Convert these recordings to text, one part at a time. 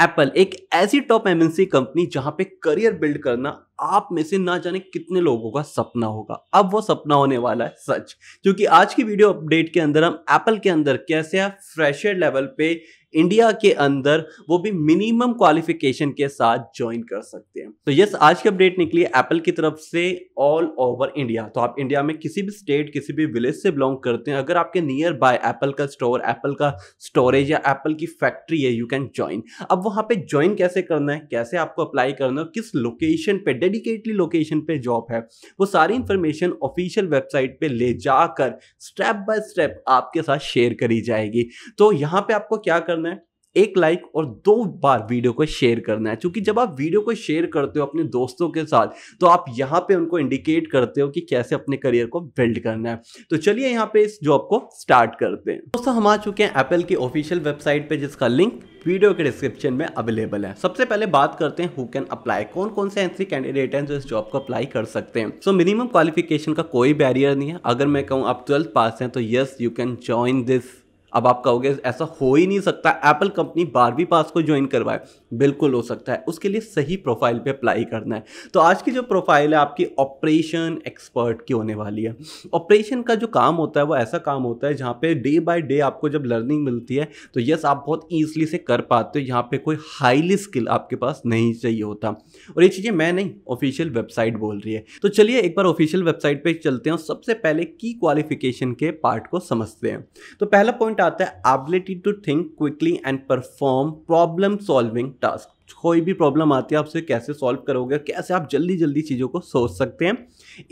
Apple एक ऐसी top MNC company जहां पे करियर बिल्ड करना आप में से ना जाने कितने लोगों का सपना होगा अब वो सपना होने वाला है सच क्योंकि आज की वीडियो अपडेट के अंदर हम एप्पल के अंदर कैसे आप फ्रेशर लेवल पे इंडिया के अंदर वो भी मिनिमम क्वालिफिकेशन के साथ ज्वाइन कर सकते हैं तो यस आज की अपडेट निकली है एप्पल की तरफ से ऑल ओवर इंडिया तो आप इंडिया में किसी भी स्टेट किसी भी विलेज से बिलोंग करते हैं अगर आपके नियर बाय एप्पल का स्टोर एप्पल का स्टोरेज या एप्पल की फैक्ट्री है यू कैन ज्वाइन अब वहां पे ज्वाइन कैसे कैसे करना है कैसे आपको अप्लाई करना है किस लोकेशन पे डेडिकेटली लोकेशन पे जॉब है वो सारी इंफॉर्मेशन ऑफिशियल वेबसाइट पे ले जाकर स्टेप बाय स्टेप आपके साथ शेयर करी जाएगी तो यहाँ पे आपको क्या करना है एक लाइक और दो बार वीडियो को शेयर करना है क्योंकि जब आप वीडियो को शेयर करते हो अपने दोस्तों के साथ तो आप यहाँ पे उनको इंडिकेट करते हो कि कैसे अपने करियर को बिल्ड करना है तो चलिए यहाँ पे इस जॉब को स्टार्ट करते हैं दोस्तों हम आ चुके हैं एप्पल की ऑफिशियल वेबसाइट पे जिसका लिंक वीडियो के डिस्क्रिप्शन में अवेलेबल है सबसे पहले बात करते हैं हु कैन अप्लाई कौन कौन से ऐसे कैंडिडेट हैं जो इस जॉब को अप्लाई कर सकते हैं सो मिनिमम क्वालिफिकेशन का कोई बैरियर नहीं है अगर मैं कहूँ आप ट्वेल्थ पास हैं तो yes you can join this अब आप कहोगे ऐसा हो ही नहीं सकता एप्पल कंपनी बारहवीं पास को ज्वाइन करवाए बिल्कुल हो सकता है उसके लिए सही प्रोफाइल पे अप्लाई करना है तो आज की जो प्रोफाइल है आपकी ऑपरेशन एक्सपर्ट की होने वाली है ऑपरेशन का जो काम होता है वो ऐसा काम होता है जहाँ पे डे बाय डे आपको जब लर्निंग मिलती है तो यस आप बहुत ईजिली से कर पाते हो यहाँ पर कोई हाईली स्किल आपके पास नहीं चाहिए होता और ये चीज़ें मैं नहीं ऑफिशियल वेबसाइट बोल रही है तो चलिए एक बार ऑफिशियल वेबसाइट पर चलते हैं और सबसे पहले की क्वालिफिकेशन के पार्ट को समझते हैं तो पहला पॉइंट पॉइंट आता है ability to think quickly and perform problem solving task कोई भी प्रॉब्लम आती है आपसे कैसे सॉल्व करोगे कैसे आप जल्दी जल्दी चीज़ों को सोच सकते हैं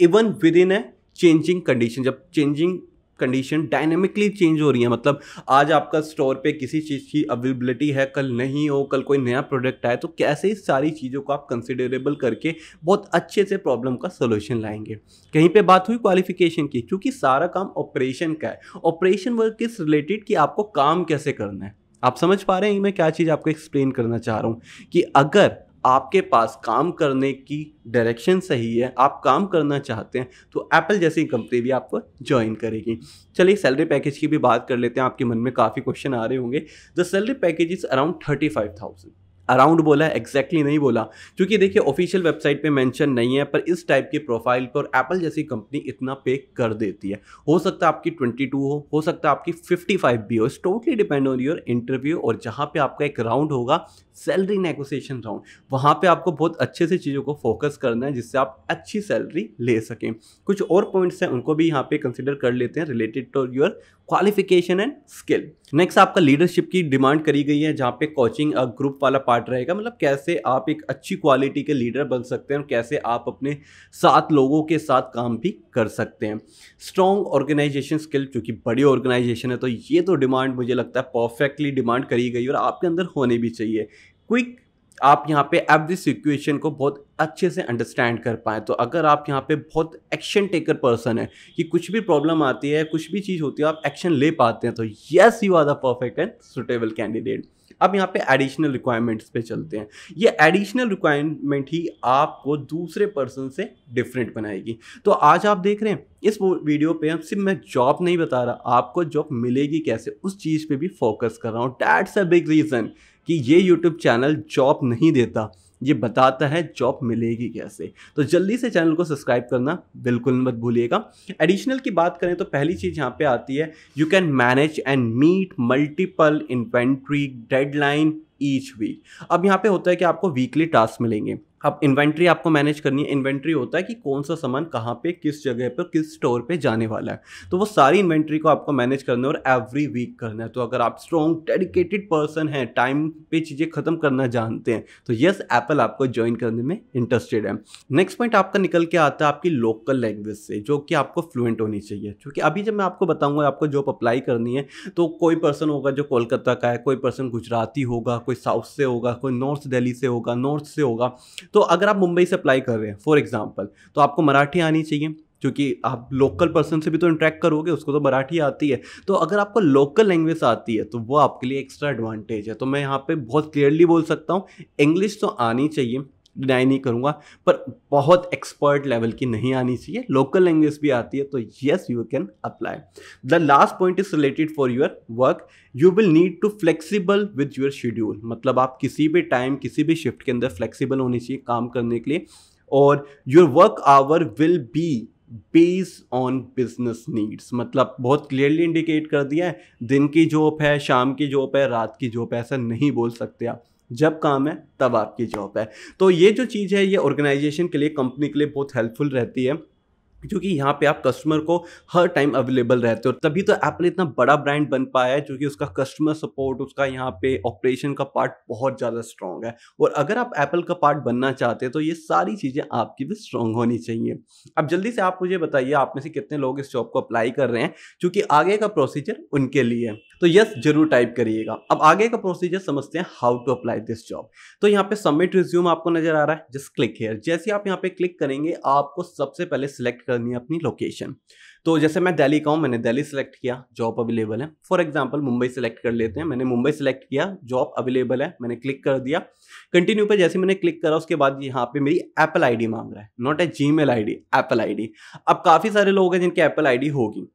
even within a changing condition जब चेंजिंग कंडीशन डायनेमिकली चेंज हो रही है मतलब आज आपका स्टोर पे किसी चीज़ की अवेलेबिलिटी है कल नहीं हो कल कोई नया प्रोडक्ट आए तो कैसे इस सारी चीज़ों को आप कंसिडरेबल करके बहुत अच्छे से प्रॉब्लम का सोल्यूशन लाएंगे कहीं पे बात हुई क्वालिफिकेशन की क्योंकि सारा काम ऑपरेशन का है ऑपरेशन वर्क किस रिलेटेड कि आपको काम कैसे करना है आप समझ पा रहे हैं मैं क्या चीज़ आपको एक्सप्लेन करना चाह रहा हूँ कि अगर आपके पास काम करने की डायरेक्शन सही है आप काम करना चाहते हैं तो एप्पल जैसी कंपनी भी आपको ज्वाइन करेगी चलिए सैलरी पैकेज की भी बात कर लेते हैं आपके मन में काफ़ी क्वेश्चन आ रहे होंगे the salary package is around thirty five thousand around बोला है एग्जैक्टली exactly नहीं बोला क्योंकि देखिए ऑफिशियल वेबसाइट पे मेंशन नहीं है पर इस टाइप के प्रोफाइल पर एप्पल जैसी कंपनी इतना पे कर देती है हो सकता है आपकी 22 हो हो सकता है आपकी 55 भी हो it's totally depend on your interview और जहाँ पे आपका एक राउंड होगा सैलरी नेगोसिएशन राउंड वहाँ पे आपको बहुत अच्छे से चीज़ों को फोकस करना है जिससे आप अच्छी सैलरी ले सकें कुछ और पॉइंट्स हैं उनको भी यहाँ पे कंसिडर कर लेते हैं related to your qualification and skill next आपका लीडरशिप की डिमांड करी गई है जहाँ पे कोचिंग ग्रुप वाला पार्ट रहेगा मतलब कैसे आप एक अच्छी क्वालिटी के लीडर बन सकते हैं और कैसे आप अपने साथ लोगों के साथ काम भी कर सकते हैं स्ट्रॉन्ग ऑर्गेनाइजेशन स्किल चूँकि बड़ी ऑर्गेनाइजेशन है तो ये तो डिमांड मुझे लगता है परफेक्टली डिमांड करी गई और आपके अंदर होने भी चाहिए क्विक आप यहाँ पे एवरी सिचुएशन को बहुत अच्छे से अंडरस्टैंड कर पाएँ तो अगर आप यहाँ पे बहुत एक्शन टेकर पर्सन है कि कुछ भी प्रॉब्लम आती है कुछ भी चीज़ होती है आप एक्शन ले पाते हैं तो yes you are the perfect and suitable candidate अब यहाँ पे एडिशनल रिक्वायरमेंट्स पे चलते हैं ये एडिशनल रिक्वायरमेंट ही आपको दूसरे पर्सन से डिफरेंट बनाएगी तो आज आप देख रहे हैं इस वीडियो पे हम सिर्फ मैं जॉब नहीं बता रहा आपको जॉब मिलेगी कैसे उस चीज़ पे भी फोकस कर रहा हूँ डैट्स अ बिग रीज़न कि ये यूट्यूब चैनल जॉब नहीं देता ये बताता है जॉब मिलेगी कैसे तो जल्दी से चैनल को सब्सक्राइब करना बिल्कुल मत भूलिएगा एडिशनल की बात करें तो पहली चीज़ यहाँ पे आती है you can manage and meet multiple inventory deadline each week अब यहाँ पे होता है कि आपको वीकली टास्क मिलेंगे अब इन्वेंट्री आपको मैनेज करनी है इन्वेंट्री होता है कि कौन सा सामान कहाँ पे किस जगह पर किस स्टोर पे जाने वाला है तो वो सारी इन्वेंट्री को आपको मैनेज करना है और एवरी वीक करना है तो अगर आप स्ट्रॉन्ग डेडिकेटेड पर्सन हैं टाइम पे चीज़ें ख़त्म करना जानते हैं तो यस एप्पल आपको ज्वाइन करने में इंटरेस्टेड है नेक्स्ट पॉइंट आपका निकल के आता है आपकी लोकल लैंग्वेज से जो कि आपको फ्लुएंट होनी चाहिए क्योंकि अभी जब मैं आपको बताऊँगा आपको जॉब अप्लाई करनी है तो कोई पर्सन होगा जो कोलकाता का है कोई पर्सन गुजराती होगा कोई साउथ से होगा कोई नॉर्थ दिल्ली से होगा नॉर्थ से होगा तो अगर आप मुंबई से अप्लाई कर रहे हैं फॉर एग्जाम्पल तो आपको मराठी आनी चाहिए क्योंकि आप लोकल पर्सन से भी तो इंट्रैक्ट करोगे उसको तो मराठी आती है तो अगर आपको लोकल लैंग्वेज आती है तो वो आपके लिए एक्स्ट्रा एडवांटेज है तो मैं यहाँ पे बहुत क्लियरली बोल सकता हूँ इंग्लिश तो आनी चाहिए डिनाई नहीं करूँगा पर बहुत एक्सपर्ट लेवल की नहीं आनी चाहिए लोकल लैंग्वेज भी आती है तो yes you can apply the last point is related for your work you will need to flexible with your schedule मतलब आप किसी भी टाइम किसी भी शिफ्ट के अंदर फ्लेक्सीबल होनी चाहिए काम करने के लिए और your work hour will be base on business needs मतलब बहुत क्लियरली इंडिकेट कर दिया है दिन की जॉब है शाम की जॉब है रात की जॉब है ऐसा नहीं बोल सकते आप जब काम है तब आपकी जॉब है तो ये जो चीज़ है ये ऑर्गेनाइजेशन के लिए कंपनी के लिए बहुत हेल्पफुल रहती है क्योंकि यहाँ पे आप कस्टमर को हर टाइम अवेलेबल रहते हो तभी तो एप्पल इतना बड़ा ब्रांड बन पाया है जो कि उसका कस्टमर सपोर्ट उसका यहाँ पे ऑपरेशन का पार्ट बहुत ज़्यादा स्ट्रॉन्ग है और अगर आप एप्पल का पार्ट बनना चाहते हैं तो ये सारी चीज़ें आपकी भी स्ट्रॉन्ग होनी चाहिए अब जल्दी से आप मुझे बताइए आप में से कितने लोग इस जॉब को अप्लाई कर रहे हैं क्योंकि आगे का प्रोसीजर उनके लिए तो यस जरूर टाइप करिएगा अब आगे का प्रोसीजर समझते हैं how to apply this job तो यहाँ पे सबमिट रिज्यूम आपको नजर आ रहा है जस्ट क्लिक हेयर जैसे आप यहाँ पे क्लिक करेंगे आपको सबसे पहले सिलेक्ट कर करनी है अपनी लोकेशन तो जैसे मैं दिल्ली का हूँ मैंने दिल्ली सेलेक्ट किया जॉब अवेलेबल है फॉर एग्जांपल मुंबई सेलेक्ट कर लेते हैं मैंने मुंबई सेलेक्ट किया जॉब अवेलेबल है मैंने क्लिक कर दिया कंटिन्यू पर जैसे मैंने क्लिक करा उसके बाद यहाँ पे मेरी एप्पल आईडी मांग रहा है not a Gmail I Apple I अब काफ़ी सारे लोग हैं जिनकी एप्पल आई होगी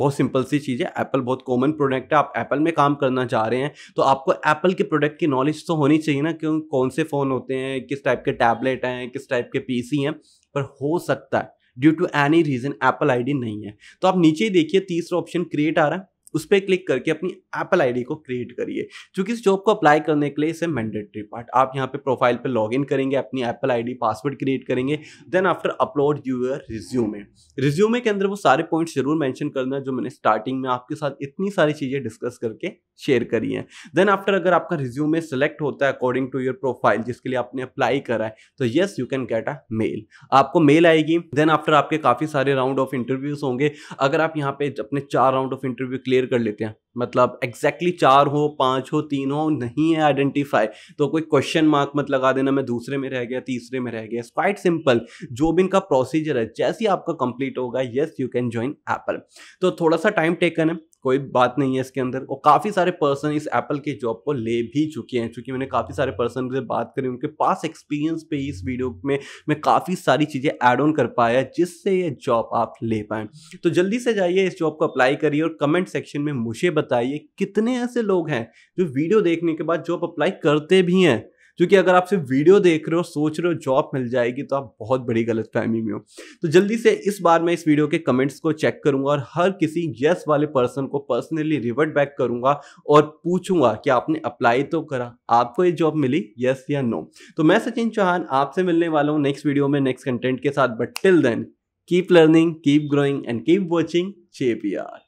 बहुत सिंपल सी चीज़ है एप्पल बहुत कॉमन प्रोडक्ट है आप एप्पल में काम करना चाह रहे हैं तो आपको एप्पल के प्रोडक्ट की नॉलेज तो होनी चाहिए ना क्यों कौन से फ़ोन होते हैं किस टाइप के टैबलेट हैं किस टाइप के पीसी हैं पर हो सकता है due to any reason Apple ID नहीं है तो आप नीचे ही देखिए तीसरा ऑप्शन क्रिएट आ रहा है उस पर क्लिक करके अपनी एप्पल आईडी को क्रिएट करिए क्योंकि इस जॉब को अप्लाई करने के लिए इसे मैंडेटरी पार्ट आप यहाँ पे प्रोफाइल पे लॉगिन करेंगे अपनी एप्पल आईडी पासवर्ड क्रिएट करेंगे then after upload your resume resume के अंदर वो सारे पॉइंट्स जरूर मैंशन करना जो मैंने स्टार्टिंग में आपके साथ इतनी सारी चीज़ें डिस्कस करके शेयर करी हैं देन आफ्टर अगर आपका रिज्यूमे सेलेक्ट होता है अकॉर्डिंग टू योर प्रोफाइल जिसके लिए आपने अप्लाई करा है तो yes you can get a mail आपको मेल आएगी देन आफ्टर आपके काफ़ी सारे राउंड ऑफ इंटरव्यूज होंगे अगर आप यहाँ पे अपने चार round of interview clear share कर लेते हैं मतलब एग्जैक्टली exactly चार हो पांच हो तीन हो नहीं है आइडेंटिफाई तो कोई क्वेश्चन मार्क मत लगा देना मैं दूसरे में रह गया तीसरे में रह गया क्वाइट सिंपल जो भी इनका प्रोसीजर है जैसे ही आपका कंप्लीट होगा yes you can join Apple तो थोड़ा सा टाइम टेकन है कोई बात नहीं है इसके अंदर और काफ़ी सारे पर्सन इस एप्पल के जॉब को ले भी चुके हैं क्योंकि मैंने काफ़ी सारे पर्सन से बात करी उनके पास एक्सपीरियंस पे इस वीडियो में मैं काफ़ी सारी चीज़ें ऐड ऑन कर पाया जिससे ये जॉब आप ले पाएँ तो जल्दी से जाइए इस जॉब को अप्लाई करिए और कमेंट सेक्शन में मुझे बताइए कितने ऐसे लोग हैं जो वीडियो देखने के बाद जॉब अप्लाई करते भी हैं क्योंकि अगर आप सिर्फ वीडियो देख रहे हो सोच रहे हो जॉब मिल जाएगी तो आप बहुत बड़ी गलत फहमी में हो तो जल्दी से इस बार मैं इस वीडियो के कमेंट्स को चेक करूंगा और हर किसी यस वाले पर्सन को पर्सनली रिवर्ट बैक करूंगा और पूछूंगा कि आपने अप्लाई तो करा आपको ये जॉब मिली यस या नो तो मैं सचिन चौहान आपसे मिलने वाला हूँ नेक्स्ट वीडियो में नेक्स्ट कंटेंट के साथ but till then keep learning keep growing and keep watching J